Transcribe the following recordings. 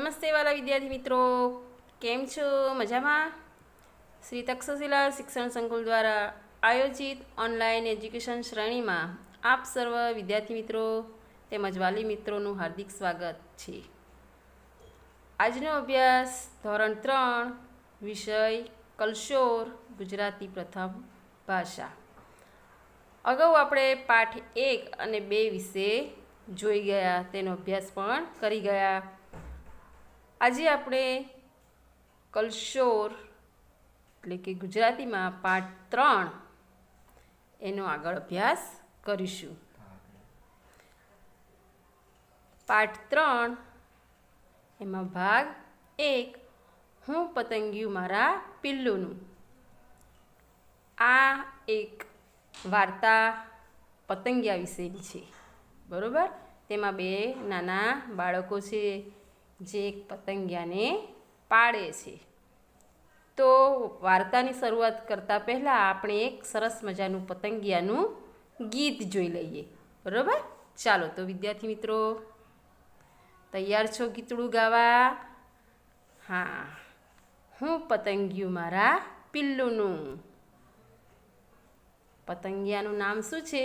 નમસ્તે વાલા વિદ્યાર્થી મિત્રો કેમ છો મજામાં શ્રી તક્ષશિલા શિક્ષણ સંકુલ દ્વારા આયોજિત ઓનલાઈન એજ્યુકેશન શ્રેણીમાં આપ સર્વ વિદ્યાર્થી મિત્રો તેમજ વાલી મિત્રોનું હાર્દિક સ્વાગત છે આજનો અભ્યાસ ધોરણ ત્રણ વિષય કલશોર ગુજરાતી પ્રથમ ભાષા અગાઉ આપણે પાઠ એક અને બે વિશે જોઈ ગયા તેનો અભ્યાસ પણ કરી ગયા આજે આપણે કલશોર એટલે કે ગુજરાતીમાં પાઠ ત્રણ એનો આગળ અભ્યાસ કરીશું પાઠ ત્રણ એમાં ભાગ એક હું પતંગિયું મારા પિલ્લુનું આ એક વાર્તા પતંગિયા વિશેની છે બરાબર તેમાં બે નાના બાળકો છે જે એક પતંગિયાને પાડે છે તો વાર્તાની શરૂઆત કરતાં પહેલાં આપણે એક સરસ મજાનું પતંગિયાનું ગીત જોઈ લઈએ બરાબર ચાલો તો વિદ્યાર્થી મિત્રો તૈયાર છો ગીતડું ગાવા હા હું પતંગિયું મારા પિલ્લુનું પતંગિયાનું નામ શું છે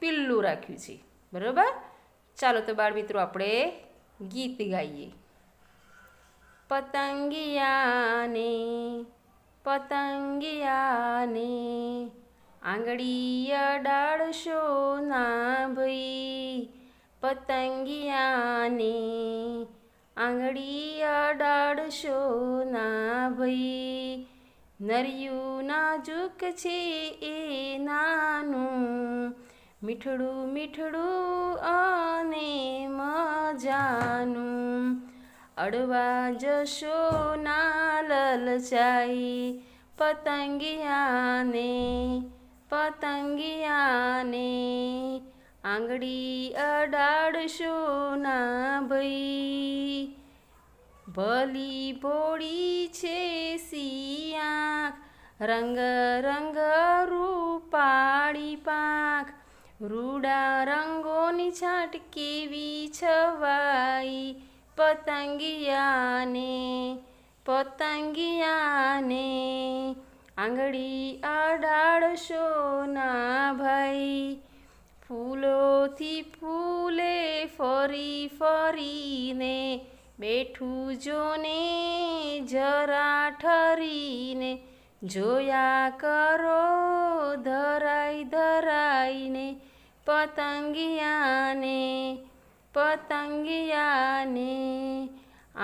પિલ્લું રાખ્યું છે બરાબર ચાલો તો બાળ મિત્રો આપણે ગીત ગાઈએ પતંગિયાને પતંગિયાને આંગળી અડાડશો ના ભઈ પતંગિયાને આંગળી અડાડશો ના ભઈ નરિયું નાજુક છે એ નાનું મીઠડું મીઠડું અને મજાનું અડવા જશો ના લલચાઈ પતંગિયાને પતંગિયાને આંગળી અડાડશો ના ભઈ ભલી ભોળી છે સિયાંખ રંગ રંગ રૂપાળી પાક રૂડા રંગોની છાટ કેવી છવાઈ પતંગિયાને પતંગિયાને આંગળી અડાડશો ના ભાઈ ફૂલોથી ફૂલે ફરી ફરીને બેઠું જોને જરા ઠરીને જોયા કરો ધરાઈ ધરાઈને પતંગિયાને પતંગિયાને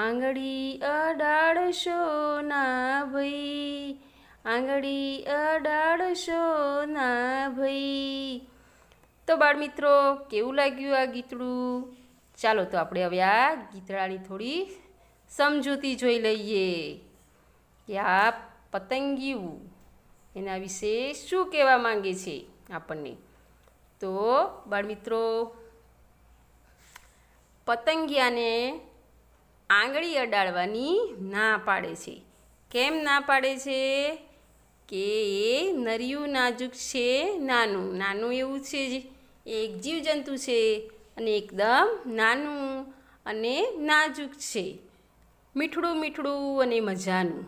આંગળી અડાડશો ના ભઈ આંગળી અડાડશો ના ભઈ તો બાળ મિત્રો કેવું લાગ્યું આ ગીતડું ચાલો તો આપણે હવે આ ગીતડાની થોડી સમજૂતી જોઈ લઈએ કે આ પતંગિયું એના વિશે શું કહેવા માંગે છે આપણને તો બાળમિત્રો પતંગિયાને આંગળી અડાડવાની ના પાડે છે કેમ ના પાડે છે કે એ નરિયું નાજુક છે નાનું નાનું એવું છે એક જીવજંતુ છે અને એકદમ નાનું અને નાજુક છે મીઠડું મીઠડું અને મજાનું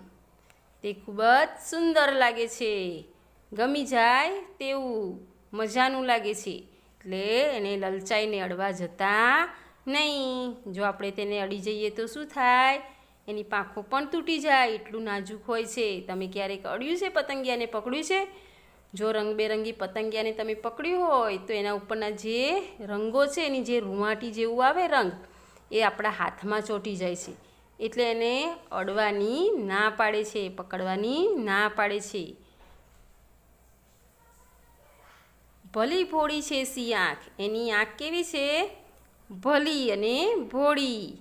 તે ખૂબ જ સુંદર લાગે છે ગમી જાય તેવું મજાનું લાગે છે એટલે એને લલચાઈને અડવા જતાં નહીં જો આપણે તેને અડી જઈએ તો શું થાય એની પાંખો પણ તૂટી જાય એટલું નાજુક હોય છે તમે ક્યારેક અડ્યું છે પતંગિયાને પકડ્યું છે જો રંગબેરંગી પતંગિયાને તમે પકડ્યું હોય તો એના ઉપરના જે રંગો છે એની જે રૂમાટી જેવું આવે રંગ એ આપણા હાથમાં ચોંટી જાય છે એટલે એને અડવાની ના પાડે છે પકડવાની ના પાડે છે ભલી ભોળી છે સી આંખ એની આંખ કેવી છે ભલી અને ભોળી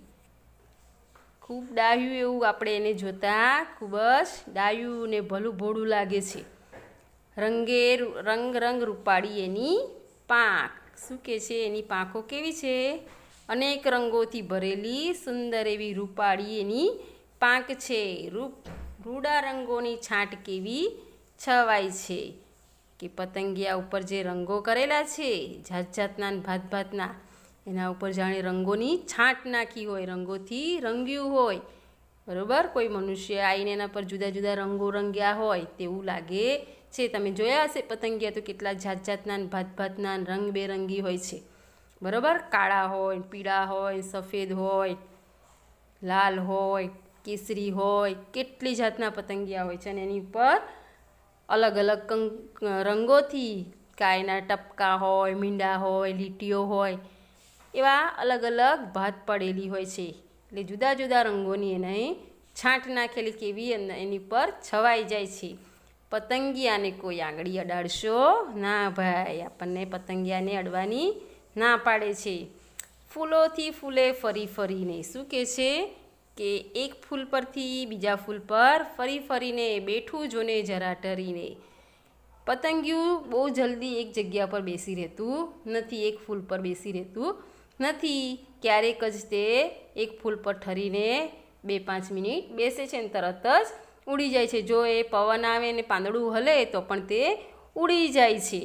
ખૂબ ડાયું એવું આપણે એને જોતાં ખૂબ જ ડાયું ને ભલું ભોળું લાગે છે રંગે રંગ રંગ રૂપાળી એની પાંખ શું કે છે એની પાંખો કેવી છે અનેક રંગોથી ભરેલી સુંદર એવી રૂપાળી એની પાંખ છે રૂપ રૂડા રંગોની છાંટ કેવી છવાય છે કે પતંગિયા ઉપર જે રંગો કરેલા છે જાત જાતના ભાત ભાતના એના ઉપર જાણે રંગોની છાંટ નાખી હોય રંગોથી રંગ્યું હોય બરાબર કોઈ મનુષ્ય આવીને એના પર જુદા જુદા રંગો રંગ્યા હોય તેવું લાગે છે તમે જોયા હશે પતંગિયા તો કેટલા જાત જાતના ભાત ભાતના રંગબેરંગી હોય છે બરાબર કાળા હોય પીળા હોય સફેદ હોય લાલ હોય કેસરી હોય કેટલી જાતના પતંગિયા હોય છે અને એની ઉપર અલગ અલગ રંગોથી કાયના ટપકા હોય મીંડા હોય લીટીઓ હોય એવા અલગ અલગ ભાત પડેલી હોય છે એટલે જુદા જુદા રંગોની એને છાંટ નાખેલી કેવી એની પર છવાઈ જાય છે પતંગિયાને કોઈ આંગળી અડાડશો ના ભાઈ આપણને પતંગિયાને અડવાની ના પાડે છે ફૂલોથી ફૂલે ફરી ફરીને શું કહે છે કે એક ફૂલ પરથી બીજા ફૂલ પર ફરી ફરીને બેઠું જોને જરા ટરીને પતંગિયું બહુ જલ્દી એક જગ્યા પર બેસી રહેતું નથી એક ફૂલ પર બેસી રહેતું નથી ક્યારેક જ તે એક ફૂલ પર ઠરીને બે પાંચ મિનિટ બેસે છે ને તરત જ ઉડી જાય છે જો એ પવન આવે ને પાંદડું હલે તો પણ તે ઉડી જાય છે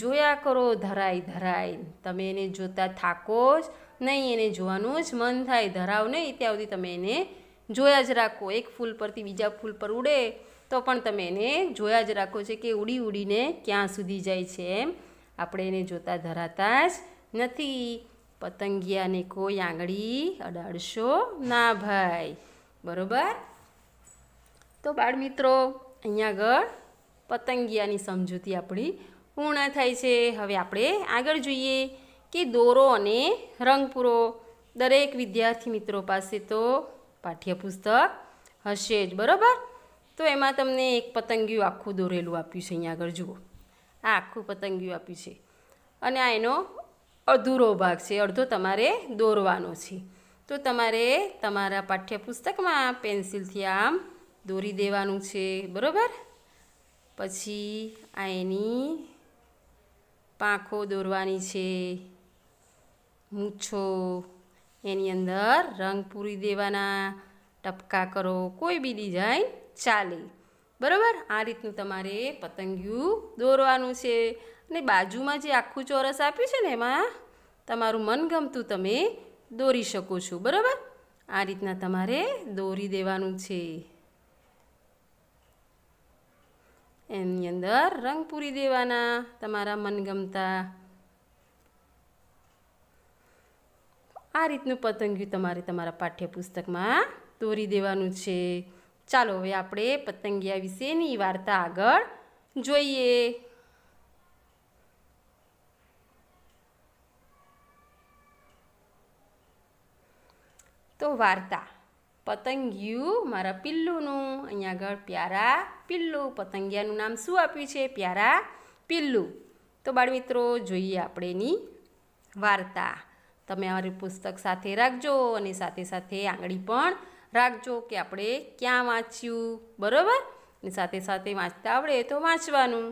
જોયા કરો ધરાય ધરાય તમે એને જોતા થાકો જ નહીં એને જોવાનું જ મન થાય ધરાવ નહીં ત્યાં સુધી તમે એને જોયા જ રાખો એક ફૂલ પરથી બીજા ફૂલ પર ઉડે તો પણ તમે એને જોયા જ રાખો છે કે ઉડી ઉડીને ક્યાં સુધી જાય છે એમ આપણે એને જોતા ધરાતા જ નથી પતંગિયાને કોઈ આંગળી અડાડશો ના ભાઈ બરોબર તો બાળ મિત્રો અહીંયા આગળ પતંગિયાની સમજૂતી આપણી પૂર્ણ થાય છે હવે આપણે આગળ જોઈએ કે દોરો અને રંગપૂરો દરેક વિદ્યાર્થી મિત્રો પાસે તો પાઠ્યપુસ્તક હશે જ બરાબર તો એમાં તમને એક પતંગિયું આખું દોરેલું આપ્યું છે અહીંયા આગળ જુઓ આ આખું પતંગિયું આપ્યું છે અને આ એનો અધૂરો ભાગ છે અડધો તમારે દોરવાનો છે તો તમારે તમારા પાઠ્યપુસ્તકમાં પેન્સિલથી આમ દોરી દેવાનું છે બરાબર પછી આ એની પાંખો દોરવાની છે મૂછો એની અંદર રંગ પૂરી દેવાના ટપકા કરો કોઈ બી ડિઝાઇન ચાલે બરાબર આ રીતનું તમારે પતંગિયું દોરવાનું છે અને બાજુમાં જે આખું ચોરસ આપ્યું છે ને એમાં તમારું મનગમતું તમે દોરી શકો છો બરાબર આ રીતના તમારે દોરી દેવાનું છે એની અંદર રંગ પૂરી દેવાના તમારા મનગમતા આ રીતનું પતંગિયું તમારે તમારા પાઠ્યપુસ્તકમાં દોરી દેવાનું છે ચાલો હવે આપણે પતંગિયા વિશેની વાર્તા આગળ જોઈએ તો વાર્તા પતંગિયું મારા પિલ્લુનું અહીંયા આગળ પ્યારા પિલ્લુ પતંગિયાનું નામ શું આપ્યું છે પ્યારા પિલ્લુ તો બાળમિત્રો જોઈએ આપણે એની વાર્તા તમે અમારું પુસ્તક સાથે રાખજો અને સાથે સાથે આંગળી પણ રાખજો કે આપણે ક્યાં વાંચ્યું બરાબર અને સાથે સાથે વાંચતા આવડે તો વાંચવાનું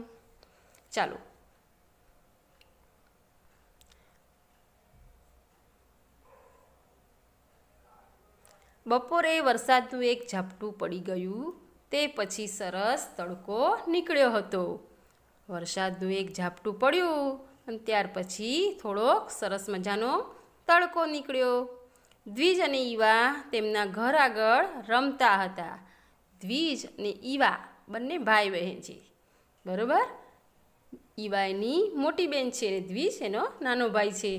ચાલો બપોરે વરસાદનું એક ઝાપટું પડી ગયું તે પછી સરસ તડકો નીકળ્યો હતો વરસાદનું એક ઝાપટું પડ્યું અને ત્યાર પછી થોડોક સરસ મજાનો તડકો નીકળ્યો દ્વિજ અને ઈવા તેમના ઘર આગળ રમતા હતા દ્વિજ અને ઈવા બંને ભાઈ બહેન છે બરાબર ઈવા એની મોટી બહેન છે અને દ્વિજ એનો નાનો ભાઈ છે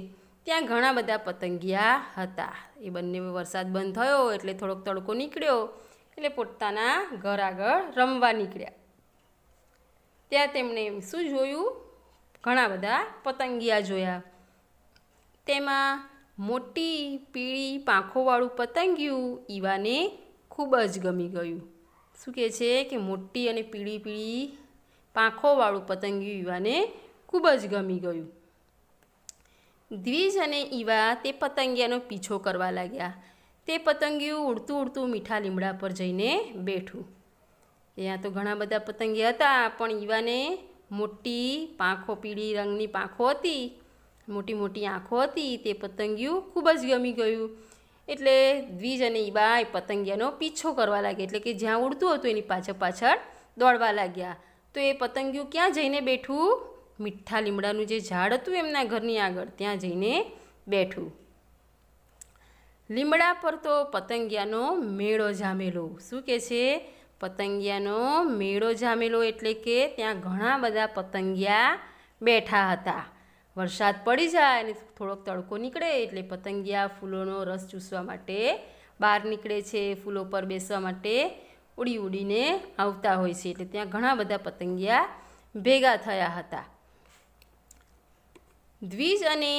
ત્યાં ઘણા બધા પતંગિયા હતા એ બંને વરસાદ બંધ થયો એટલે થોડોક તડકો નીકળ્યો એટલે પોતાના ઘર આગળ રમવા નીકળ્યા ત્યાં તેમણે શું જોયું ઘણા બધા પતંગિયા જોયા તેમાં મોટી પીળી પાંખોવાળું પતંગિયું ઈવાને ખૂબ જ ગમી ગયું શું કહે છે કે મોટી અને પીળી પીળી પાંખોવાળું પતંગિયું ઈવાને ખૂબ જ ગમી ગયું દ્વિજ અને ઈવા તે પતંગિયાનો પીછો કરવા લાગ્યા તે પતંગિયું ઉડતું ઉડતું મીઠા લીમડા પર જઈને બેઠું ત્યાં તો ઘણા બધા પતંગિયા હતા પણ ઈવાને મોટી પાંખો પીળી રંગની પાંખો હતી મોટી મોટી આંખો હતી તે પતંગિયું ખૂબ જ ગમી ગયું એટલે દ્વિજ અને ઈવા એ પતંગિયાનો પીછો કરવા લાગ્યા એટલે કે જ્યાં ઉડતું હતું એની પાછળ પાછળ દોડવા લાગ્યા તો એ પતંગિયું ક્યાં જઈને બેઠું મીઠા લીમડાનું જે ઝાડ હતું એમના ઘરની આગળ ત્યાં જઈને બેઠું લીમડા પર તો પતંગિયાનો મેળો જામેલો શું કે છે પતંગિયાનો મેળો જામેલો એટલે કે ત્યાં ઘણા બધા પતંગિયા બેઠા હતા વરસાદ પડી જાય અને થોડોક તડકો નીકળે એટલે પતંગિયા ફૂલોનો રસ ચૂસવા માટે બહાર નીકળે છે ફૂલો પર બેસવા માટે ઉડી ઉડીને આવતા હોય છે એટલે ત્યાં ઘણા બધા પતંગિયા ભેગા થયા હતા દ્વિજ અને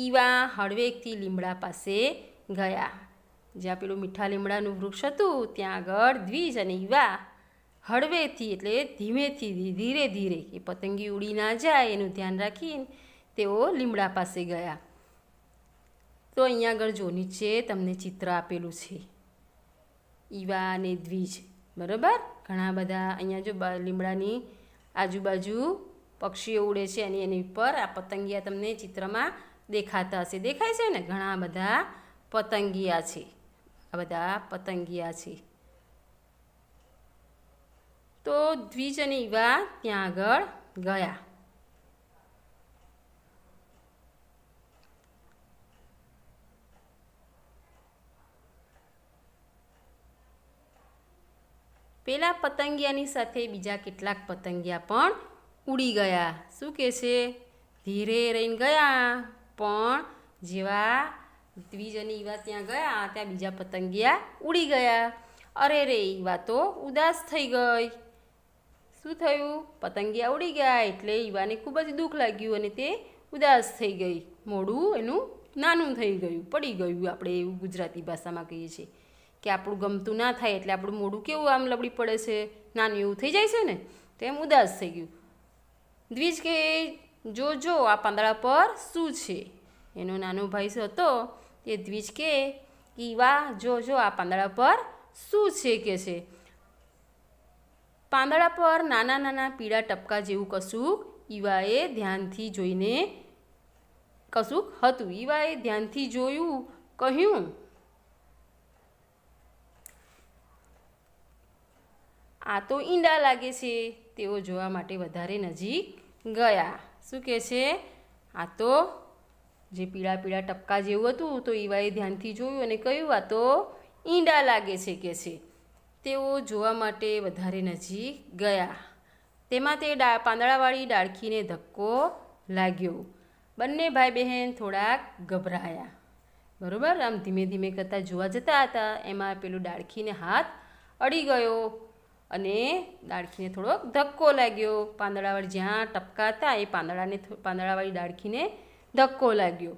ઈવા હળવેકથી લીમડા પાસે ગયા જ્યાં પેલું મીઠા લીમડાનું વૃક્ષ હતું ત્યાં આગળ દ્વિજ અને ઈવા હળવેથી એટલે ધીમેથી ધીરે ધીરે એ પતંગી ઉડી ના જાય એનું ધ્યાન રાખીને તેઓ લીમડા પાસે ગયા તો અહીંયા આગળ જો નીચે તમને ચિત્ર આપેલું છે ઈવા અને દ્વિજ બરાબર ઘણા બધા અહીંયા જો લીમડાની આજુબાજુ પક્ષીઓ ઉડે છે અને એની ઉપર આ પતંગિયા તમને ચિત્રમાં દેખાતા હશે દેખાય છે ને ઘણા બધા પતંગિયા છે આ બધા પતંગિયા છે તો દ્વિજ અને ઈવા ત્યાં આગળ ગયા પેલા પતંગિયાની સાથે બીજા કેટલાક પતંગિયા પણ ઉડી ગયા શું કહે છે ધીરે રહીને ગયા પણ જેવા દ્વિજ અને ઈવા ત્યાં ગયા ત્યાં બીજા પતંગિયા ઉડી ગયા અરે રે ઈવા તો ઉદાસ થઈ ગઈ શું થયું પતંગિયા ઉડી ગયા એટલે ઈવાને ખૂબ જ દુઃખ લાગ્યું અને તે ઉદાસ થઈ ગઈ મોડું એનું નાનું થઈ ગયું પડી ગયું આપણે એવું ગુજરાતી ભાષામાં કહીએ છીએ કે આપણું ગમતું ના થાય એટલે આપણું મોડું કેવું આમ લબડી પડે છે નાનું એવું થઈ જાય છે ને તો એમ ઉદાસ થઈ ગયું દ્વિજ કે જોજો આ પાંદડા પર શું છે એનો નાનો ભાઈ હતો તે દ્વિજ કે કીવા જોજો આ પાંદડા પર શું છે કે છે પાંદડા પર નાના નાના પીળા ટપકા જેવું કશું ઈવાએ ધ્યાનથી જોઈને કશુંક હતું ઈવાએ ધ્યાનથી જોયું કહ્યું આ તો ઈંડા લાગે છે તેઓ જોવા માટે વધારે નજીક ગયા શું કહે છે આ તો જે પીળા પીળા ટપકા જેવું હતું તો ઈવાએ ધ્યાનથી જોયું અને કહ્યું આ તો ઈંડા લાગે છે કે છે તેઓ જોવા માટે વધારે નજીક ગયા તેમાં તે ડા પાંદડાવાળી ડાળખીને ધક્કો લાગ્યો બંને ભાઈ બહેન થોડાક ગભરાયા બરાબર આમ ધીમે ધીમે કરતાં જોવા જતા હતા એમાં પેલું ડાળખીને હાથ અડી ગયો અને દાળખીને થોડોક ધક્કો લાગ્યો પાંદડાવાળી જ્યાં ટપકા હતા એ પાંદડાને પાંદડાવાળી દાળખીને ધક્કો લાગ્યો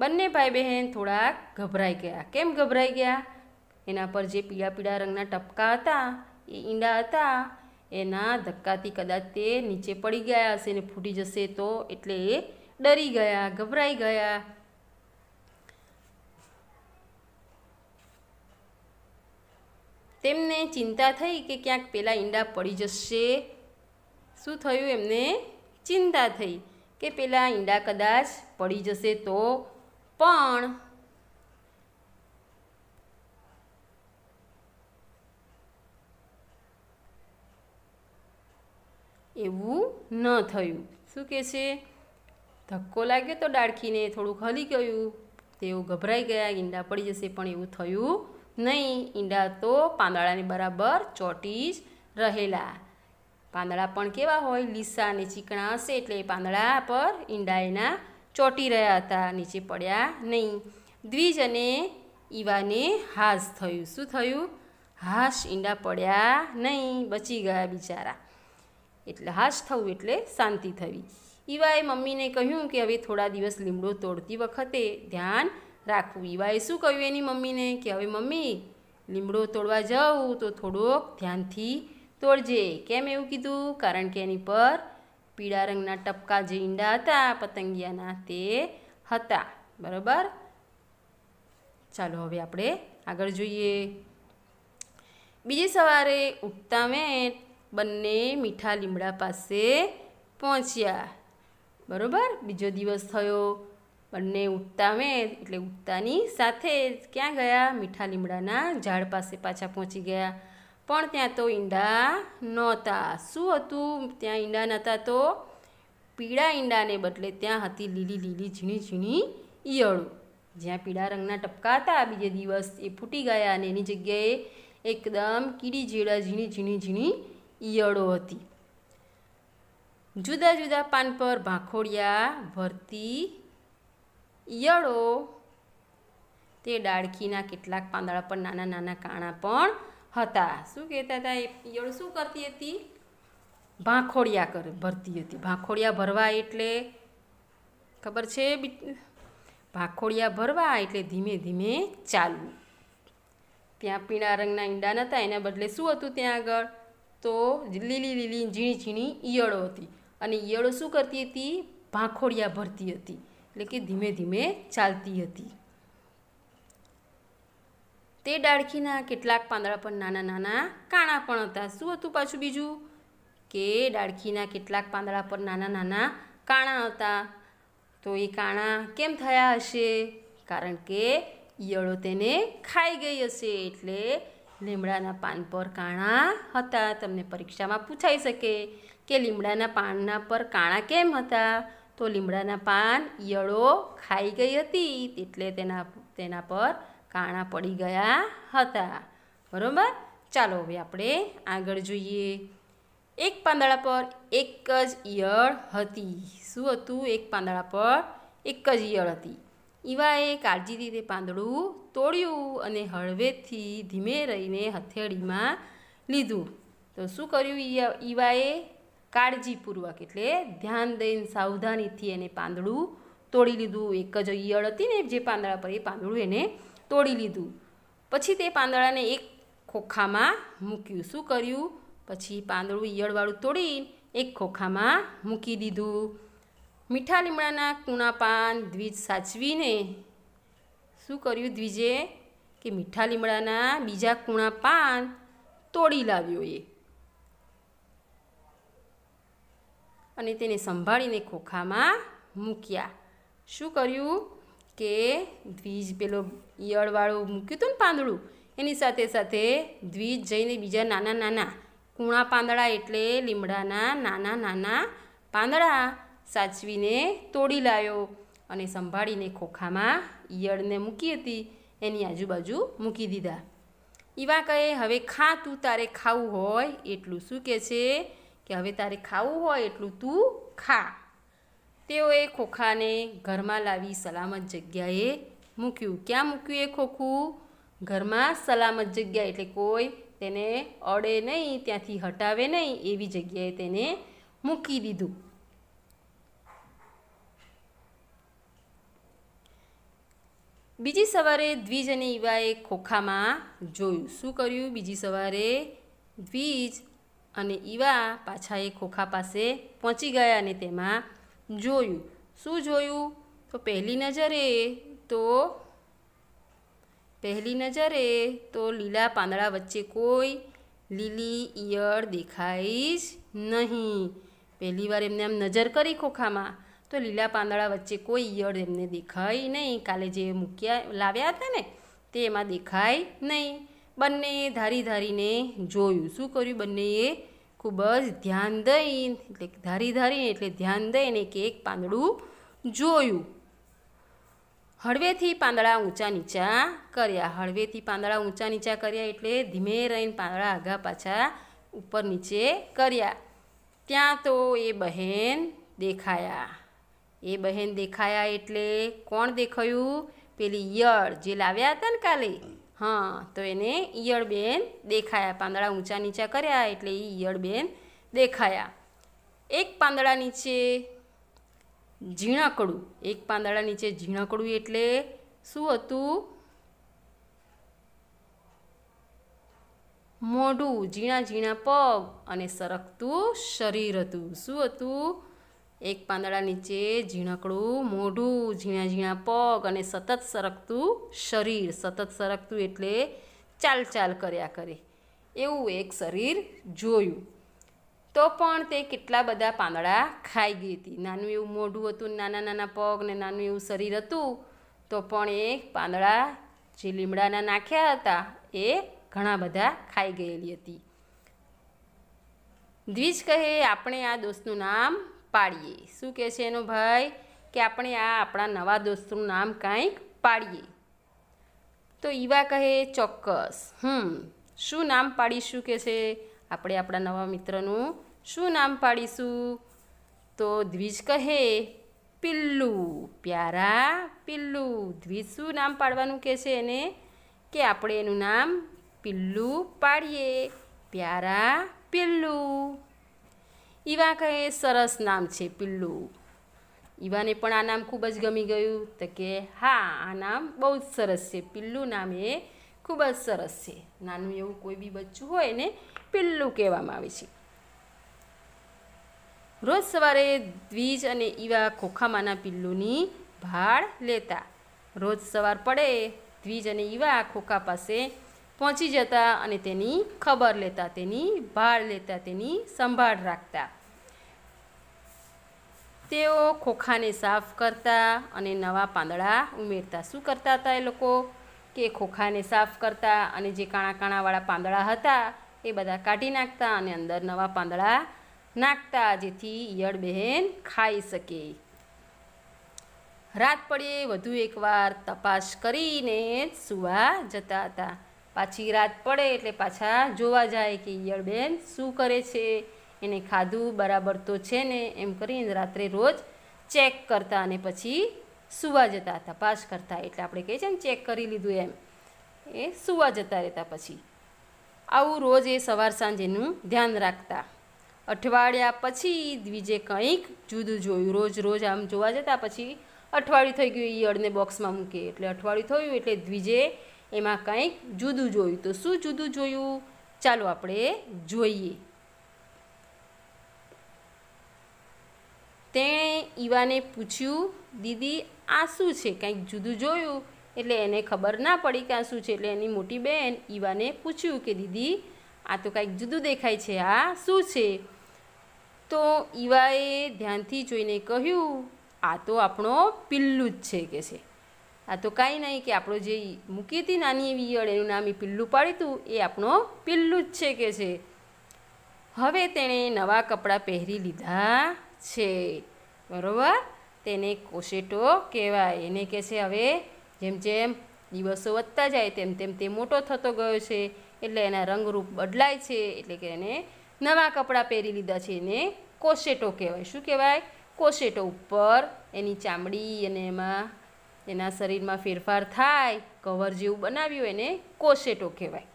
બંને ભાઈ બહેન થોડાક ગભરાઈ ગયા કેમ ગભરાઈ ગયા એના પર જે પીળા પીળા રંગના ટપકા હતા એ ઈંડા હતા એના ધક્કાથી કદાચ તે નીચે પડી ગયા હશે ને ફૂટી જશે તો એટલે એ ડરી ગયા ગભરાઈ ગયા તેમને ચિંતા થઈ કે ક્યાંક પેલા ઈંડા પડી જશે શું થયું એમને ચિંતા થઈ કે પેલા ઈંડા કદાચ પડી જશે તો પણ એવું ન થયું શું કહે છે ધક્કો લાગ્યો તો ડાળખીને થોડુંક હલી ગયું તેઓ ગભરાઈ ગયા ઈંડા પડી જશે પણ એવું થયું નહીં ઈંડા તો પાંદડાની બરાબર ચોટી જ રહેલા પાંદડા પણ કેવા હોય લીસા અને ચીકણા હશે એટલે એ પાંદડા પર ઈંડા એના ચોટી રહ્યા હતા નીચે પડ્યા નહીં દ્વિજ અને ઈવાને હાશ થયું શું થયું હાશ ઈંડા પડ્યા નહીં બચી ગયા બિચારા એટલે હાશ થવું એટલે શાંતિ થવી ઈવાએ મમ્મીને કહ્યું કે હવે થોડા દિવસ લીમડો તોડતી વખતે ધ્યાન રાખવું ઈવાએ શું કહ્યું એની મમ્મીને કે હવે મમ્મી લીમડો તોડવા જાઉં તો થોડોક ધ્યાનથી તોડજે કેમ એવું કીધું કારણ કે એની પર પીળા રંગના ટપકા જે ઈંડા હતા પતંગિયાના તે હતા બરાબર ચાલો હવે આપણે આગળ જોઈએ બીજી સવારે ઉઠતા મેં બંને મીઠા લીમડા પાસે પહોંચ્યા બરાબર બીજો દિવસ થયો બંને ઉઠતા આવે એટલે ઉઠતાની સાથે ક્યાં ગયા મીઠા લીમડાના ઝાડ પાસે પાછા પહોંચી ગયા પણ ત્યાં તો ઈંડા નહોતા શું હતું ત્યાં ઈંડા નહોતા તો પીળા ઈંડાને બદલે ત્યાં હતી લીલી લીલી ઝીણી ઝીણી ઈયળો જ્યાં પીળા રંગના ટપકા હતા બીજે દિવસ એ ફૂટી ગયા અને એની જગ્યાએ એકદમ કીડી જેડા ઝીણી ઝીણી ઝીણી ઈયળો હતી જુદા જુદા પાન પર ભાંખોડિયા ભરતી ઈયળો તે ડાળખીના કેટલાક પાંદડા પર નાના નાના કાણા પણ હતા શું કહેતા હતા એ ઈયળ શું કરતી હતી ભાંખોડિયા કર ભરતી હતી ભાંખોડિયા ભરવા એટલે ખબર છે ભાંખોડિયા ભરવા એટલે ધીમે ધીમે ચાલવું ત્યાં પીળા રંગના ઈંડા નહોતા એના બદલે શું હતું ત્યાં આગળ તો લીલી લીલી ઝીણી ઝીણી ઈયળો હતી અને ઈયળો શું કરતી હતી ભાંખોડિયા ભરતી હતી એટલે કે ધીમે ધીમે ચાલતી હતી તે ડાળખીના કેટલાક પાંદડા પર નાના નાના કાણા પણ હતા શું હતું પાછું બીજું કે ડાળખીના કેટલાક પાંદડા પર નાના નાના કાણા હતા તો એ કાણા કેમ થયા હશે કારણ કે ઈયળો તેને ખાઈ ગઈ હશે એટલે લીમડાના પાન પર કાણા હતા તમને પરીક્ષામાં પૂછાઈ શકે કે લીમડાના પાનના પર કાણા કેમ હતા તો લીમડાના પાન યળો ખાઈ ગઈ હતી એટલે તેના તેના પર કાણા પડી ગયા હતા બરાબર ચાલો હવે આપણે આગળ જોઈએ એક પાંદડા પર એક જ ઈયળ હતી શું હતું એક પાંદડા પર એક જ ઈયળ હતી ઈવાએ કાળજીથી તે પાંદડું તોડ્યું અને હળવેથી ધીમે રહીને હથેળીમાં લીધું તો શું કર્યું ઈવાએ કાળજીપૂર્વક એટલે ધ્યાન દઈને સાવધાનીથી એને પાંદડું તોડી લીધું એક જ ઈયળ હતી ને જે પાંદડા પર એ પાંદડું એને તોડી લીધું પછી તે પાંદડાને એક ખોખામાં મૂક્યું શું કર્યું પછી પાંદડું ઈયળવાળું તોડી એક ખોખામાં મૂકી દીધું મીઠા લીમડાના કૂણા પાન દ્વિજ સાચવીને શું કર્યું દ્વિજે કે મીઠા લીમડાના બીજા કૂણા પાન તોડી લાવ્યો એ અને તેને સંભાળીને ખોખામાં મૂક્યા શું કર્યું કે દ્વિજ પેલો ઈયળવાળું મૂક્યું હતું ને પાંદડું એની સાથે સાથે દ્વિજ જઈને બીજા નાના નાના કૂણા પાંદડા એટલે લીમડાના નાના નાના પાંદડા સાચવીને તોડી લાવ્યો અને સંભાળીને ખોખામાં ઈયળને મૂકી હતી એની આજુબાજુ મૂકી દીધા ઈવા કહે હવે ખા તું તારે ખાવું હોય એટલું શું કહે છે કે હવે તારે ખાવું હોય એટલું તું ખા તેઓએ ખોખાને ઘરમાં લાવી સલામત જગ્યાએ મૂક્યું ક્યાં મૂક્યું એ ખોખું ઘરમાં સલામત જગ્યા એટલે કોઈ તેને અડે નહીં ત્યાંથી હટાવે નહીં એવી જગ્યાએ તેને મૂકી દીધું બીજી સવારે દ્વિજ અને ઈવાએ ખોખામાં જોયું શું કર્યું બીજી સવારે દ્વિજ અને ઈવા પાછા એ ખોખા પાસે પહોંચી ગયા અને તેમાં જોયું શું જોયું તો પહેલી નજરે તો પહેલી નજરે તો લીલા પાંદડા વચ્ચે કોઈ લીલી ઈયળ દેખાઈ જ નહીં પહેલી વાર એમને આમ નજર કરી ખોખામાં તો લીલા પાંદડા વચ્ચે કોઈ ઈયળ એમને દેખાઈ નહીં કાલે જે મૂક્યા લાવ્યા હતા ને તે એમાં દેખાય નહીં બંનેએ ધારી ધારીને જોયું શું કર્યું બંનેએ ખૂબ જ ધ્યાન દઈને એટલે ધારી ધારીને એટલે ધ્યાન દઈને એક એક પાંદડું જોયું હળવેથી પાંદડા ઊંચા નીચા કર્યા હળવેથી પાંદડા ઊંચા નીચા કર્યા એટલે ધીમે રહીને પાંદડા આગા પાછા ઉપર નીચે કર્યા ત્યાં તો એ બહેન દેખાયા એ બહેન દેખાયા એટલે કોણ દેખાયું પેલી યળ જે લાવ્યા હતા ને કાલે હા તો એને ઈયળબેન દેખાયા પાંદડા ઊંચા નીચા કર્યા એટલે એ ઈયળબેન દેખાયા એક પાંદડા નીચે ઝીણાકડું એક પાંદડા નીચે ઝીણાકડું એટલે શું હતું મોઢું ઝીણા ઝીણા પગ અને સરકતું શરીર હતું શું હતું એક પાંદડા નીચે ઝીણકડું મોઢું ઝીણા ઝીણા પગ અને સતત સરકતું શરીર સતત સરકતું એટલે ચાલ ચાલ કર્યા કરે એવું એક શરીર જોયું તો પણ તે કેટલા બધા પાંદડા ખાઈ ગઈ હતી નાનું એવું મોઢું હતું નાના નાના પગ ને નાનું એવું શરીર હતું તો પણ એ પાંદડા જે લીમડાના નાખ્યા હતા એ ઘણા બધા ખાઈ ગયેલી હતી દ્વિજ કહે આપણે આ દોસ્તનું નામ પાડીએ શું કહે છે એનો ભાઈ કે આપણે આ આપણા નવા દોસ્તનું નામ કાંઈક પાડીએ તો ઈવા કહે ચોક્કસ હમ શું નામ પાડીશું કે છે આપણે આપણા નવા મિત્રનું શું નામ પાડીશું તો દ્વિજ કહે પિલ્લુ પ્યારા પિલ્લુ દ્વિજ શું નામ પાડવાનું કહે છે એને કે આપણે એનું નામ પિલ્લુ પાડીએ પ્યારા પિલ્લું ઈવા કહે સરસ નામ છે પિલ્લુ ઈવાને પણ આ નામ ખૂબ જ ગમી ગયું તો કે હા આ નામ બહુ જ સરસ છે પિલ્લુ નામ એ ખૂબ જ સરસ છે નાનું એવું કોઈ બી બચ્ચું હોય એને પિલ્લું કહેવામાં આવે છે રોજ સવારે દ્વિજ અને ઈવા ખોખામાના પિલ્લુની ભાળ લેતા રોજ સવાર પડે દ્વિજ અને ઈવા ખોખા પાસે પહોંચી જતા અને તેની ખબર લેતા તેની ભાળ લેતા તેની સંભાળ રાખતા તેઓ ખોખાને સાફ કરતા અને નવા પાંદડા ઉમેરતા શું કરતા હતા એ લોકો કે ખોખાને સાફ કરતા અને જે કાણા કાણાવાળા પાંદડા હતા એ બધા કાઢી નાખતા અને અંદર નવા પાંદડા નાખતા જેથી ઈયળ બહેન ખાઈ શકે રાત પડે વધુ એકવાર તપાસ કરીને સુવા જતા હતા પાછી રાત પડે એટલે પાછા જોવા જાય કે ઈયળબેન શું કરે છે એને ખાધું બરાબર તો છે ને એમ કરીને રાત્રે રોજ ચેક કરતા અને પછી સુવા જતા હતા પાસ કરતા એટલે આપણે કહીએ છીએ ને ચેક કરી લીધું એમ એ સુવા જતા રહેતા પછી આવું રોજ એ સવાર સાંજેનું ધ્યાન રાખતા અઠવાડિયા પછી દ્વિજે કંઈક જુદું જોયું રોજ રોજ આમ જોવા જતા પછી અઠવાડિયું થઈ ગયું ઈયળને બોક્સમાં મૂકીએ એટલે અઠવાડિયું થયું એટલે દ્વિજે એમાં કંઈક જુદું જોયું તો શું જુદું જોયું ચાલો આપણે જોઈએ તેણે ઈવાને પૂછ્યું દીદી આ શું છે કંઈક જુદું જોયું એટલે એને ખબર ના પડી કે આ શું છે એટલે એની મોટી બહેન ઈવાને પૂછ્યું કે દીદી આ તો કાંઈક જુદું દેખાય છે આ શું છે તો ઈવાએ ધ્યાનથી જોઈને કહ્યું આ તો આપણો પિલ્લું જ છે કે છે આ તો કાંઈ નહીં કે આપણો જે મૂકી હતી નાની એવી ઈયળ એનું નામ એ પિલ્લું પાડ્યું હતું એ આપણો પિલ્લું જ છે કે છે હવે તેણે નવા કપડાં પહેરી લીધા છે બરાબર તેને કોશેટો કહેવાય એને કહે છે હવે જેમ જેમ દિવસો વધતા જાય તેમ તેમ તે મોટો થતો ગયો છે એટલે એના રંગરૂપ બદલાય છે એટલે કે એને નવા કપડાં પહેરી લીધા છે એને કોશેટો કહેવાય શું કહેવાય કોશેટો ઉપર એની ચામડી અને એમાં એના શરીરમાં ફેરફાર થાય કવર જેવું બનાવ્યું એને કોશેટો કહેવાય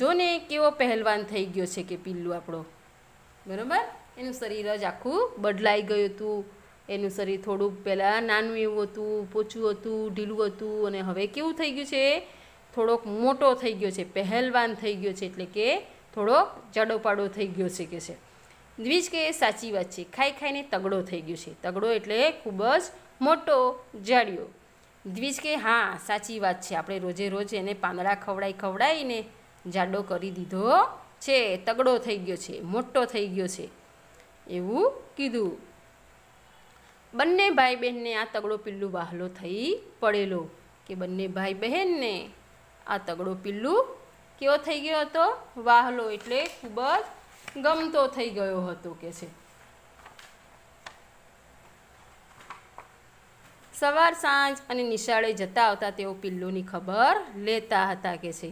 જો ને કેવો પહેલવાન થઈ ગયો છે કે પિલ્લુ આપણો બરાબર એનું શરીર જ આખું બદલાઈ ગયું હતું એનું શરીર થોડું પહેલાં નાનું એવું હતું પોચું હતું ઢીલું હતું અને હવે કેવું થઈ ગયું છે થોડોક મોટો થઈ ગયો છે પહેલવાન થઈ ગયો છે એટલે કે થોડોક જાડોપાડો થઈ ગયો છે કે છે દ્વિજ કે સાચી વાત છે ખાઈ ખાઈને તગડો થઈ ગયો છે તગડો એટલે ખૂબ જ મોટો જડિયો દ્વિજ કે હા સાચી વાત છે આપણે રોજે રોજ એને પાંદડા ખવડાઈ ખવડાવીને જાડો કરી દીધો છે તગડો થઈ ગયો છે મોટો થઈ ગયો છે એવું કીધું બંને ભાઈ બહેનને આ તગડો પિલ્લું વહાલો થઈ પડેલો કે બંને ભાઈ બહેનને આ તગડો પિલ્લું કેવો થઈ ગયો હતો વાહલો એટલે ખૂબ જ ગમતો થઈ ગયો હતો કે છે સવાર સાંજ અને નિશાળે જતા આવતા તેઓ પિલ્લુની ખબર લેતા હતા કે છે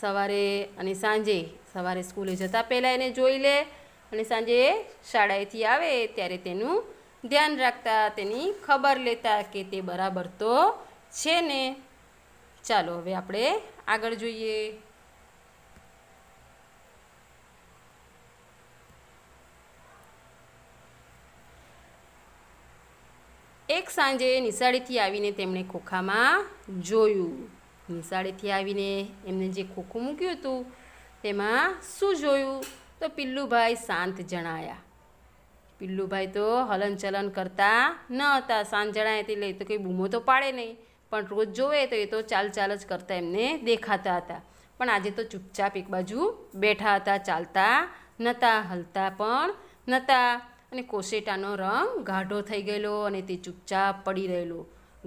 સવારે અને સાંજે સવારે સ્કૂલે જતાં પહેલાં એને જોઈ લે અને સાંજે શાળાએથી આવે ત્યારે તેનું ધ્યાન રાખતા તેની ખબર લેતા કે તે બરાબર તો છે ને ચાલો હવે આપણે આગળ જોઈએ એક સાંજે નિશાળેથી આવીને તેમણે ખોખામાં જોયું નિશાળેથી આવીને એમને જે ખોખું મૂક્યું હતું તેમાં શું જોયું તો પિલ્લુભાઈ શાંત જણાયા પિલ્લુભાઈ તો હલનચલન કરતા ન હતા શાંત જણાય એટલે તો કંઈ બૂમો તો પાડે નહીં પણ રોજ જોવે તો એ તો ચાલ ચાલ જ કરતા એમને દેખાતા હતા પણ આજે તો ચૂપચાપ એક બાજુ બેઠા હતા ચાલતા નહોતા હલતા પણ નહોતા અને કોસેટાનો રંગ ગાઢો થઈ ગયેલો અને તે ચૂપચાપ પડી રહેલો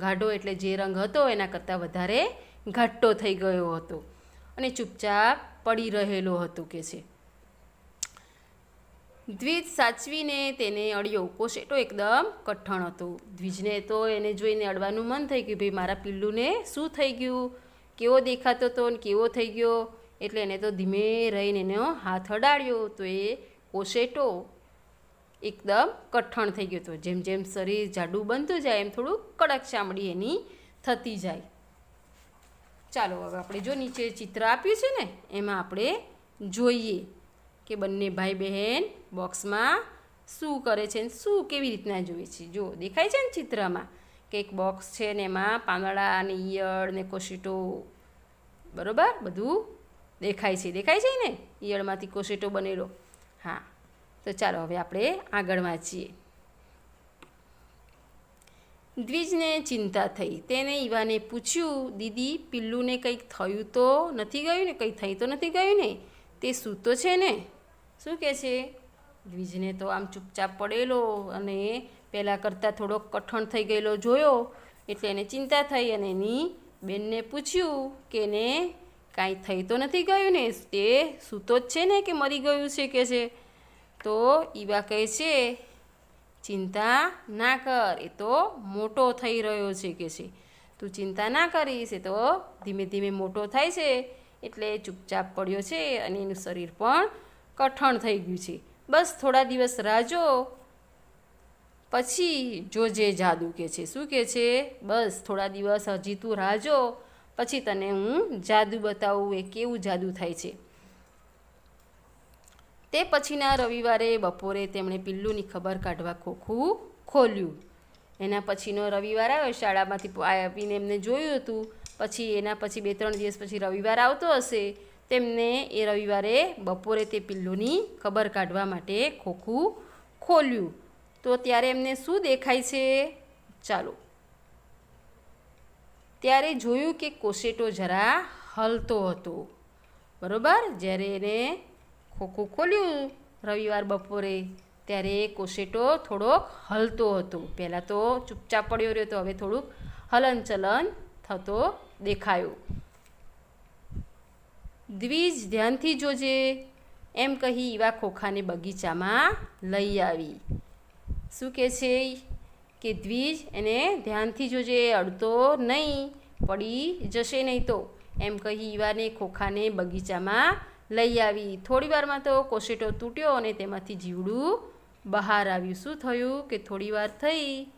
ગાઢો એટલે જે રંગ હતો એના કરતાં વધારે ઘાટો થઈ ગયો હતો અને ચૂપચાપ પડી રહેલો હતો કે છે દ્વિજ સાચવીને તેને અડ્યો કોસેટો એકદમ કઠણ હતો દ્વિજને તો એને જોઈને અડવાનું મન થઈ ગયું ભાઈ મારા પિલ્લુને શું થઈ ગયું કેવો દેખાતો હતો ને કેવો થઈ ગયો એટલે એને તો ધીમે રહીને એનો હાથ અડાડ્યો તો એ કોસેટો એકદમ કઠણ થઈ ગયું હતું જેમ જેમ શરીર જાડું બનતું જાય એમ થોડું કડક ચામડી એની થતી જાય ચાલો હવે આપણે જો નીચે ચિત્ર આપ્યું છે ને એમાં આપણે જોઈએ કે બંને ભાઈ બહેન બોક્સમાં શું કરે છે અને શું કેવી રીતના જોઈએ છે જો દેખાય છે ને ચિત્રમાં કે એક બોક્સ છે ને એમાં પાંદડા ને ઈયળ ને કોશીટો બરાબર બધું દેખાય છે દેખાય છે ને ઈયળમાંથી કોશેટો બનેલો તો ચાલો હવે આપણે આગળ વાંચીએ દ્વિજને ચિંતા થઈ તેને ઈવાને પૂછ્યું દીદી પિલ્લુને કંઈક થયું તો નથી ગયું ને કંઈ થઈ તો નથી ગયું ને તે સૂતો છે ને શું કહે છે દ્વિજને તો આમ ચૂપચાપ પડેલો અને પહેલાં કરતાં થોડો કઠણ થઈ ગયેલો જોયો એટલે એને ચિંતા થઈ અને એની બેનને પૂછ્યું કે ને કાંઈ થઈ તો નથી ગયું ને તે સૂતો જ છે ને કે મરી ગયું છે કે છે તો ઈબા કહે છે ચિંતા ના કર એ તો મોટો થઈ રહ્યો છે કે છે તું ચિંતા ના કરીશ એ તો ધીમે ધીમે મોટો થાય છે એટલે ચૂપચાપ પડ્યો છે અને એનું શરીર પણ કઠણ થઈ ગયું છે બસ થોડા દિવસ રાજો પછી જોજે જાદુ કે છે શું કે છે બસ થોડા દિવસ હજી તું રાજો પછી તને હું જાદુ બતાવું એ કેવું જાદુ થાય છે તે પછીના રવિવારે બપોરે તેમણે પિલ્લુની ખબર કાઢવા ખોખું ખોલ્યું એના પછીનો રવિવાર આવ્યો શાળામાંથી આવીને એમને જોયું હતું પછી એના પછી બે ત્રણ દિવસ પછી રવિવાર આવતો હશે તેમને એ રવિવારે બપોરે તે પિલ્લુની ખબર કાઢવા માટે ખોખું ખોલ્યું તો ત્યારે એમને શું દેખાય છે ચાલો ત્યારે જોયું કે કોસેટો જરા હલતો હતો બરાબર જ્યારે એને ખોખું ખોલ્યું રવિવાર બપોરે ત્યારે કોશેટો થોડોક હલતો હતો પહેલાં તો ચૂપચાપ પડ્યો રહ્યો તો હવે થોડુંક હલનચલન થતો દેખાયો દ્વિજ ધ્યાનથી જોજે એમ કહી ઈવા ખોખાને બગીચામાં લઈ આવી શું કહે છે કે દ્વિજ એને ધ્યાનથી જોજે અડતો નહીં પડી જશે નહીં તો એમ કહી ઈવાને ખોખાને બગીચામાં લઈ આવી થોડીવારમાં તો કોશેટો તૂટ્યો અને તેમાંથી જીવડું બહાર આવ્યું શું થયું કે થોડીવાર થઈ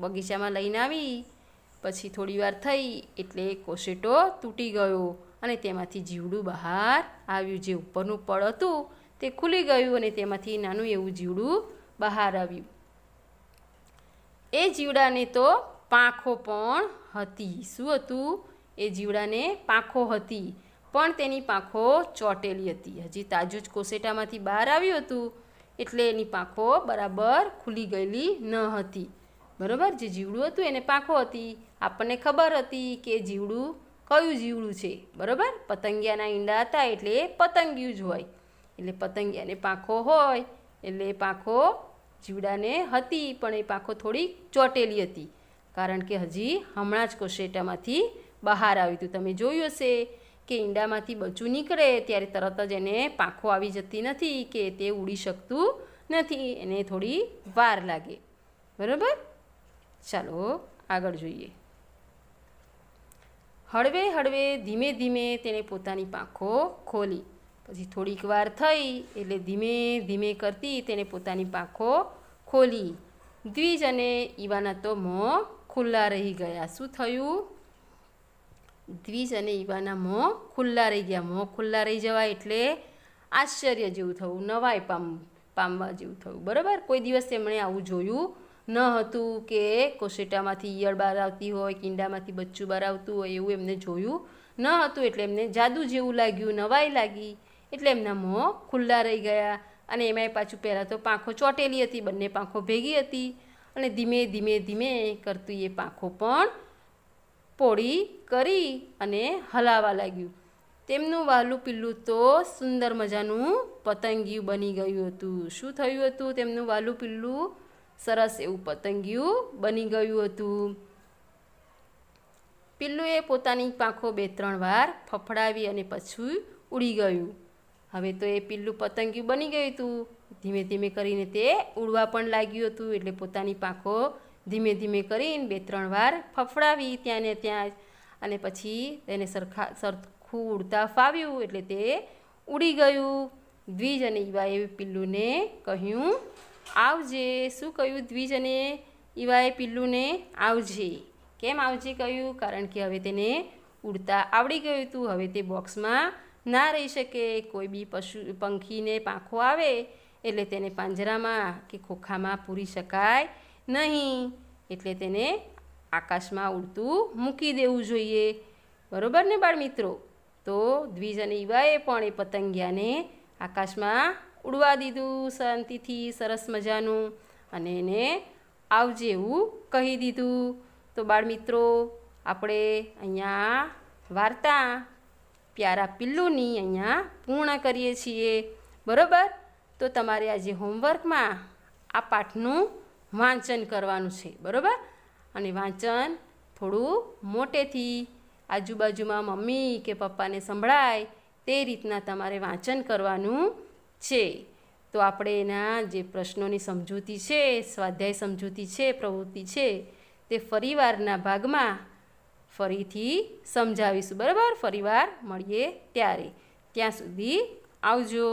બગીચામાં લઈને આવી પછી થોડીવાર થઈ એટલે કોશેટો તૂટી ગયો અને તેમાંથી જીવડું બહાર આવ્યું જે ઉપરનું પળ હતું તે ખુલી ગયું અને તેમાંથી નાનું એવું જીવડું બહાર આવ્યું એ જીવડાને તો પાંખો પણ હતી શું હતું એ જીવડાને પાંખો હતી પણ તેની પાંખો ચોટેલી હતી હજી તાજું જ કોસેટામાંથી બહાર આવ્યું હતું એટલે એની પાંખો બરાબર ખુલી ગયેલી ન હતી બરાબર જે જીવડું હતું એને પાંખો હતી આપણને ખબર હતી કે જીવડું કયું જીવડું છે બરાબર પતંગિયાના ઈંડા હતા એટલે પતંગિયું જ હોય એટલે પતંગિયાને પાંખો હોય એટલે પાંખો જીવડાને હતી પણ એ પાંખો થોડી ચોટેલી હતી કારણ કે હજી હમણાં જ કોશેટામાંથી બહાર આવ્યું હતું તમે જોયું હશે કે ઈંડામાંથી બચ્ચું નીકળે ત્યારે તરત જ એને પાંખો આવી જતી નથી કે તે ઉડી શકતું નથી એને થોડી વાર લાગે બરાબર ચાલો આગળ જોઈએ હળવે હળવે ધીમે ધીમે તેણે પોતાની પાંખો ખોલી પછી થોડીક વાર થઈ એટલે ધીમે ધીમે કરતી તેણે પોતાની પાંખો ખોલી દ્વિજ અને ઈવાના તો મોં ખુલ્લા રહી ગયા શું થયું દ્વિજ અને ઈવાના મોં ખુલ્લા રહી ગયા મોં ખુલ્લા રહી જવા એટલે આશ્ચર્ય જેવું થયું નવાઈ પામ પામવા જેવું થયું બરાબર કોઈ દિવસ એમણે આવું જોયું ન હતું કે કોશેટામાંથી ઈયળ બહાર આવતી હોય કીંડામાંથી બચ્ચું બહાર આવતું હોય એવું એમને જોયું ન હતું એટલે એમને જાદુ જેવું લાગ્યું નવાઈ લાગી એટલે એમના મોં ખુલ્લા રહી ગયા અને એમાંય પાછું પહેલાં તો પાંખો ચોટેલી હતી બંને પાંખો ભેગી હતી અને ધીમે ધીમે ધીમે કરતું એ પાંખો પણ પોળી કરી અને હલાવા લાગ્યું તેમનું વાલું પિલ્લું તો સુંદર મજાનું પતંગિયું બની ગયું હતું શું થયું હતું તેમનું વાલું પિલ્લું સરસ એવું પતંગિયું બની ગયું હતું પિલ્લુએ પોતાની પાંખો બે ત્રણ વાર ફફડાવી અને પછી ઉડી ગયું હવે તો એ પિલ્લું પતંગિયું બની ગયું હતું ધીમે ધીમે કરીને તે ઉડવા પણ લાગ્યું હતું એટલે પોતાની પાંખો ધીમે ધીમે કરીને બે ત્રણ વાર ફફડાવી ત્યાં ને ત્યાં અને પછી તેને સરખા સરખું ઉડતા ફાવ્યું એટલે તે ઉડી ગયું દ્વિજ અને ઈવાએ પિલ્લુને કહ્યું આવજે શું કહ્યું દ્વિજ અને ઈવાએ પિલ્લુને આવજે કેમ આવજે કહ્યું કારણ કે હવે તેને ઉડતા આવડી ગયું હતું હવે તે બોક્સમાં ના રહી શકે કોઈ બી પશુ પંખીને પાંખો આવે એટલે તેને પાંજરામાં કે ખોખામાં પૂરી શકાય નહીં એટલે તેને આકાશમાં ઉડતું મૂકી દેવું જોઈએ બરોબર ને બાળમિત્રો તો દ્વિજ અને યુવાએ પણ એ પતંગિયાને આકાશમાં ઉડવા દીધું શાંતિથી સરસ મજાનું અને એને આવજે એવું કહી દીધું તો બાળમિત્રો આપણે અહીંયા વાર્તા પ્યારા પિલ્લુની અહીંયા પૂર્ણ કરીએ છીએ બરોબર તો તમારે આજે હોમવર્કમાં આ પાઠનું વાંચન કરવાનું છે બરાબર અને વાંચન થોડું મોટેથી આજુબાજુમાં મમ્મી કે પપ્પાને સંભળાય તે રીતના તમારે વાંચન કરવાનું છે તો આપણે એના જે પ્રશ્નોની સમજૂતી છે સ્વાધ્યાય સમજૂતી છે પ્રવૃત્તિ છે તે ફરીવારના ભાગમાં ફરીથી સમજાવીશું બરાબર ફરીવાર મળીએ ત્યારે ત્યાં સુધી આવજો